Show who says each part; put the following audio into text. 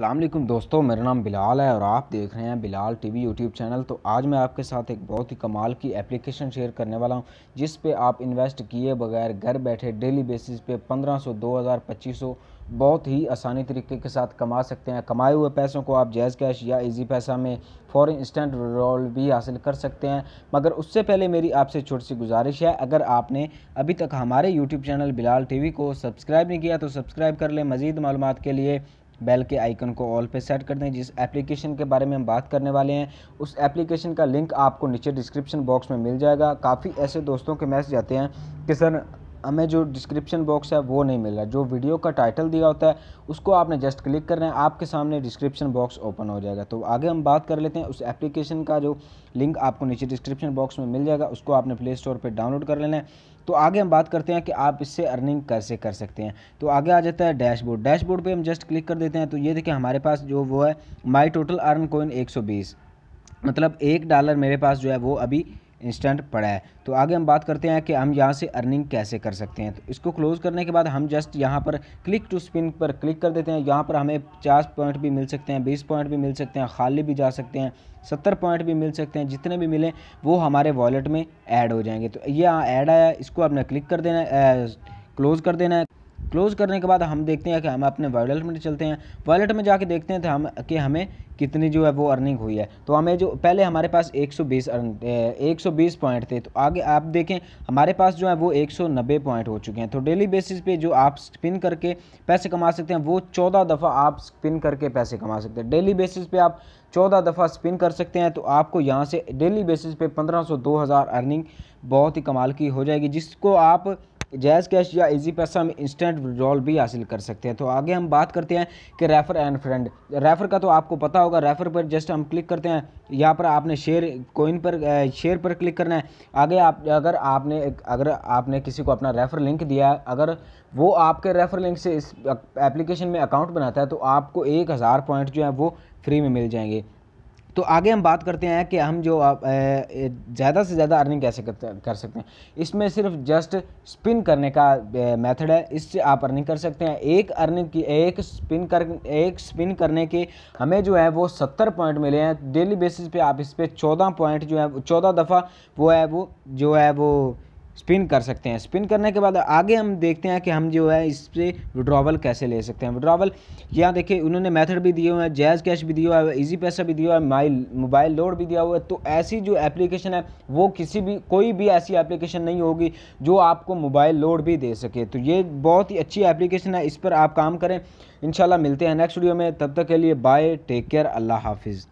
Speaker 1: अल्लाम दोस्तों मेरा नाम बिलाल है और आप देख रहे हैं बिलाल टीवी यूट्यूब चैनल तो आज मैं आपके साथ एक बहुत ही कमाल की एप्लीकेशन शेयर करने वाला हूं जिस पे आप इन्वेस्ट किए बगैर घर बैठे डेली बेसिस पे 1500, पच्चीस सौ बहुत ही आसानी तरीके के साथ कमा सकते हैं कमाए हुए पैसों को आप जैज़ कैश या इजी पैसा में फ़ौर इंस्टेंट रोल भी हासिल कर सकते हैं मगर उससे पहले मेरी आपसे छोटी सी गुजारिश है अगर आपने अभी तक हमारे यूट्यूब चैनल बिलाल टीवी को सब्सक्राइब नहीं किया तो सब्सक्राइब कर लें मज़ीद मालूम के लिए बेल के आइकन को ऑल पे सेट कर दें जिस एप्लीकेशन के बारे में हम बात करने वाले हैं उस एप्लीकेशन का लिंक आपको नीचे डिस्क्रिप्शन बॉक्स में मिल जाएगा काफ़ी ऐसे दोस्तों के मैसेज आते हैं कि सर हमें जो डिस्क्रिप्शन बॉक्स है वो नहीं मिल रहा जो वीडियो का टाइटल दिया होता है उसको आपने जस्ट क्लिक करना है आपके सामने डिस्क्रिप्शन बॉक्स ओपन हो जाएगा तो आगे हम बात कर लेते हैं उस एप्लीकेशन का जो लिंक आपको नीचे डिस्क्रिप्शन बॉक्स में मिल जाएगा उसको आपने प्ले स्टोर पर डाउनलोड कर लेना है तो आगे हम बात करते हैं कि आप इससे अर्निंग कैसे कर सकते हैं तो आगे आ जाता है डैशबोर्ड डैशबोर्ड पर हम जस्ट क्लिक कर देते हैं तो ये देखिए हमारे पास जो वो है माई टोटल अर्न कोइन एक मतलब एक डॉलर मेरे पास जो है वो अभी इंस्टेंट पड़ा है तो आगे हम बात करते हैं कि हम यहाँ से अर्निंग कैसे कर सकते हैं तो इसको क्लोज़ करने के बाद हम जस्ट यहाँ पर क्लिक टू स्पिन पर क्लिक कर देते हैं यहाँ पर हमें पचास पॉइंट भी मिल सकते हैं बीस पॉइंट भी मिल सकते हैं खाली भी जा सकते हैं सत्तर पॉइंट भी मिल सकते हैं जितने भी मिलें वो हमारे वॉलेट में ऐड हो जाएंगे तो ये ऐड आया इसको आपने क्लिक कर देना क्लोज़ कर देना है क्लोज़ करने के बाद हम देखते हैं कि हम अपने वॉलेट में चलते हैं वॉलेट में जाके देखते हैं तो हम कि हमें कितनी जो है वो अर्निंग हुई है तो हमें जो पहले हमारे पास 120 अर्न 120 पॉइंट थे तो आगे आप देखें हमारे पास जो है वो 190 पॉइंट हो चुके हैं तो डेली बेसिस पे जो आप स्पिन करके पैसे कमा सकते हैं वो 14 दफ़ा आप स्पिन करके पैसे कमा सकते हैं डेली बेसिस पे आप 14 दफ़ा स्पिन कर सकते हैं तो आपको यहाँ से डेली बेसिस पे पंद्रह सौ अर्निंग बहुत ही कमाल की हो जाएगी जिसको आप जैज़ कैश या इजी पैसा हम इंस्टेंट विड्रॉल भी हासिल कर सकते हैं तो आगे हम बात करते हैं कि रेफ़र एंड फ्रेंड रेफ़र का तो आपको पता होगा रेफ़र पर जस्ट हम क्लिक करते हैं यहाँ पर आपने शेयर कोइन पर शेयर पर क्लिक करना है आगे आप अगर आपने अगर आपने किसी को अपना रेफ़र लिंक दिया अगर वो आपके रेफ़र लिंक से इस एप्लीकेशन में अकाउंट बनाता है तो आपको एक हज़ार पॉइंट जो है वो फ्री में मिल जाएंगे तो आगे हम बात करते हैं कि हम जो आप ज़्यादा से ज़्यादा अर्निंग कैसे कर सकते हैं इसमें सिर्फ जस्ट स्पिन करने का मेथड है इससे आप अर्निंग कर सकते हैं एक अर्निंग की एक स्पिन कर एक स्पिन करने के हमें जो है वो सत्तर पॉइंट मिले हैं डेली बेसिस पे आप इस पर चौदह पॉइंट जो है चौदह दफ़ा वो है वो जो है वो स्पिन कर सकते हैं स्पिन करने के बाद आगे हम देखते हैं कि हम जो है इस पर विड्रॉवल कैसे ले सकते हैं विड्रॉवल यहाँ देखिए उन्होंने मेथड भी दिए हुए हैं जैज़ कैश भी दिया हुआ है ईजी पैसा भी दिया हुआ है माइल मोबाइल लोड भी दिया हुआ है तो ऐसी जो एप्लीकेशन है वो किसी भी कोई भी ऐसी एप्लीकेशन नहीं होगी जो आपको मोबाइल लोड भी दे सके तो ये बहुत ही अच्छी एप्लीकेशन है इस पर आप काम करें इन मिलते हैं नेक्स्ट वीडियो में तब तक के लिए बाय टेक केयर अल्लाह हाफिज़